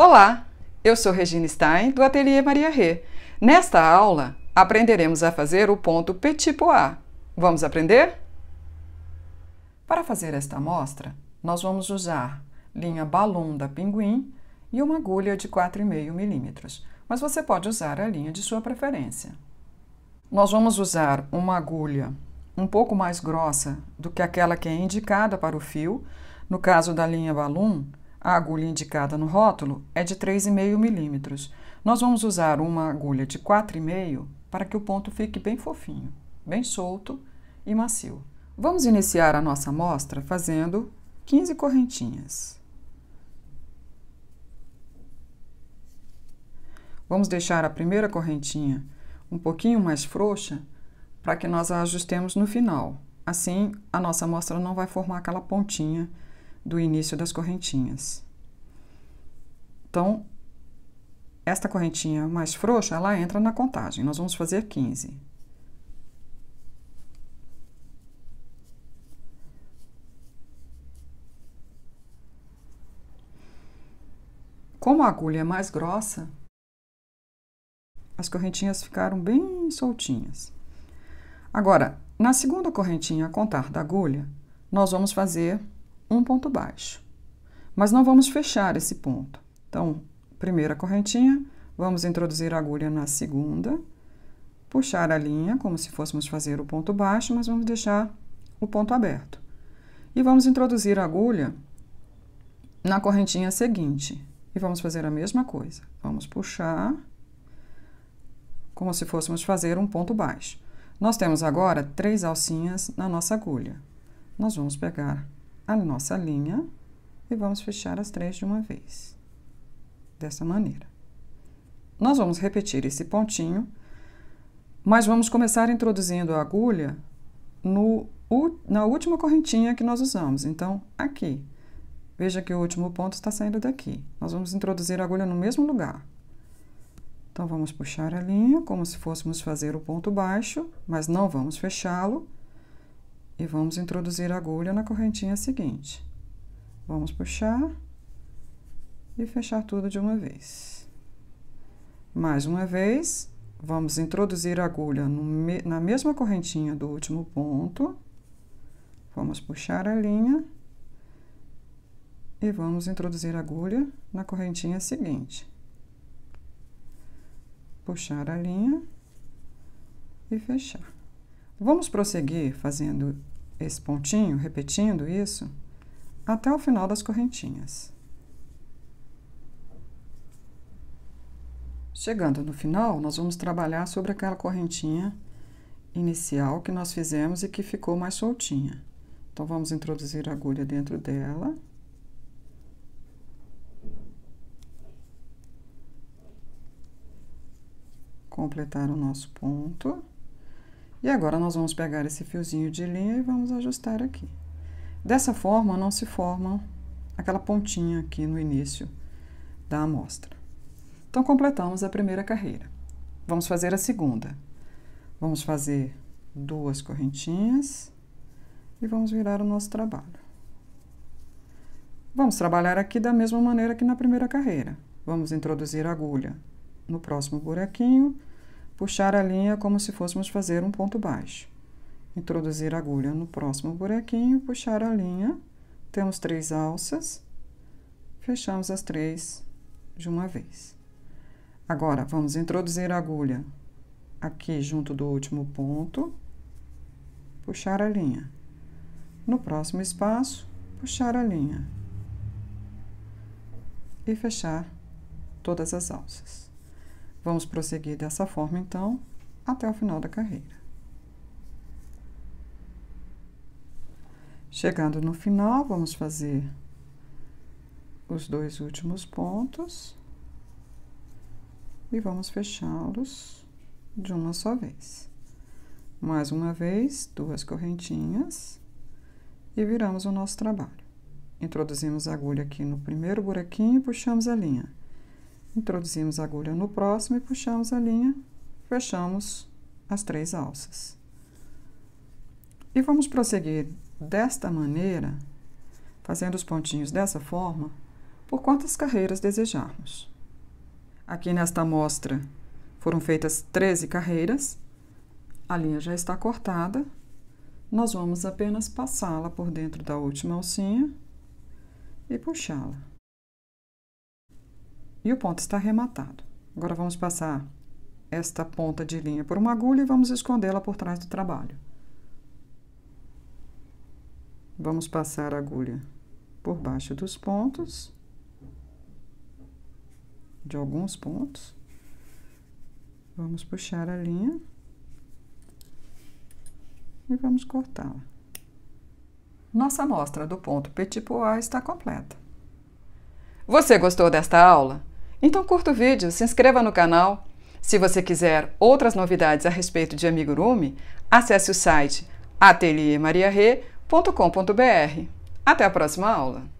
Olá, eu sou Regina Stein do Ateliê Maria Rê. Nesta aula, aprenderemos a fazer o ponto petit pois. Vamos aprender? Para fazer esta amostra, nós vamos usar linha Balloon da Pinguim e uma agulha de 4,5 milímetros, mas você pode usar a linha de sua preferência. Nós vamos usar uma agulha um pouco mais grossa do que aquela que é indicada para o fio. No caso da linha balloon, a agulha indicada no rótulo é de 3,5 milímetros. Nós vamos usar uma agulha de 4,5 para que o ponto fique bem fofinho, bem solto e macio. Vamos iniciar a nossa amostra fazendo 15 correntinhas. Vamos deixar a primeira correntinha um pouquinho mais frouxa para que nós a ajustemos no final. Assim, a nossa amostra não vai formar aquela pontinha do início das correntinhas. Então, esta correntinha mais frouxa, ela entra na contagem. Nós vamos fazer 15. Como a agulha é mais grossa, as correntinhas ficaram bem soltinhas. Agora, na segunda correntinha a contar da agulha, nós vamos fazer um ponto baixo. Mas não vamos fechar esse ponto. Então, primeira correntinha, vamos introduzir a agulha na segunda, puxar a linha como se fôssemos fazer o ponto baixo, mas vamos deixar o ponto aberto. E vamos introduzir a agulha na correntinha seguinte. E vamos fazer a mesma coisa. Vamos puxar como se fôssemos fazer um ponto baixo. Nós temos agora três alcinhas na nossa agulha. Nós vamos pegar a nossa linha e vamos fechar as três de uma vez. Dessa maneira. Nós vamos repetir esse pontinho, mas vamos começar introduzindo a agulha no, na última correntinha que nós usamos. Então, aqui. Veja que o último ponto está saindo daqui. Nós vamos introduzir a agulha no mesmo lugar. Então, vamos puxar a linha como se fôssemos fazer o ponto baixo, mas não vamos fechá-lo. E vamos introduzir a agulha na correntinha seguinte. Vamos puxar e fechar tudo de uma vez. Mais uma vez, vamos introduzir a agulha me, na mesma correntinha do último ponto. Vamos puxar a linha e vamos introduzir a agulha na correntinha seguinte. Puxar a linha e fechar. Vamos prosseguir fazendo esse pontinho, repetindo isso, até o final das correntinhas. Chegando no final, nós vamos trabalhar sobre aquela correntinha inicial que nós fizemos e que ficou mais soltinha. Então, vamos introduzir a agulha dentro dela. Completar o nosso ponto. E agora nós vamos pegar esse fiozinho de linha e vamos ajustar aqui. Dessa forma, não se forma aquela pontinha aqui no início da amostra. Então, completamos a primeira carreira. Vamos fazer a segunda. Vamos fazer duas correntinhas e vamos virar o nosso trabalho. Vamos trabalhar aqui da mesma maneira que na primeira carreira. Vamos introduzir a agulha no próximo buraquinho Puxar a linha como se fôssemos fazer um ponto baixo. Introduzir a agulha no próximo buraquinho, puxar a linha. Temos três alças. Fechamos as três de uma vez. Agora, vamos introduzir a agulha aqui junto do último ponto, puxar a linha. No próximo espaço, puxar a linha. E fechar todas as alças. Vamos prosseguir dessa forma, então, até o final da carreira. Chegando no final, vamos fazer os dois últimos pontos e vamos fechá-los de uma só vez. Mais uma vez, duas correntinhas e viramos o nosso trabalho. Introduzimos a agulha aqui no primeiro buraquinho e puxamos a linha. Introduzimos a agulha no próximo e puxamos a linha, fechamos as três alças. E vamos prosseguir desta maneira, fazendo os pontinhos dessa forma, por quantas carreiras desejarmos. Aqui nesta amostra foram feitas 13 carreiras, a linha já está cortada, nós vamos apenas passá-la por dentro da última alcinha e puxá-la. E o ponto está arrematado. Agora vamos passar esta ponta de linha por uma agulha e vamos escondê-la por trás do trabalho. Vamos passar a agulha por baixo dos pontos, de alguns pontos. Vamos puxar a linha e vamos cortá-la. Nossa amostra do ponto petit pois está completa. Você gostou desta aula? Então curta o vídeo, se inscreva no canal. Se você quiser outras novidades a respeito de amigurumi, acesse o site ateliermariare.com.br. Até a próxima aula!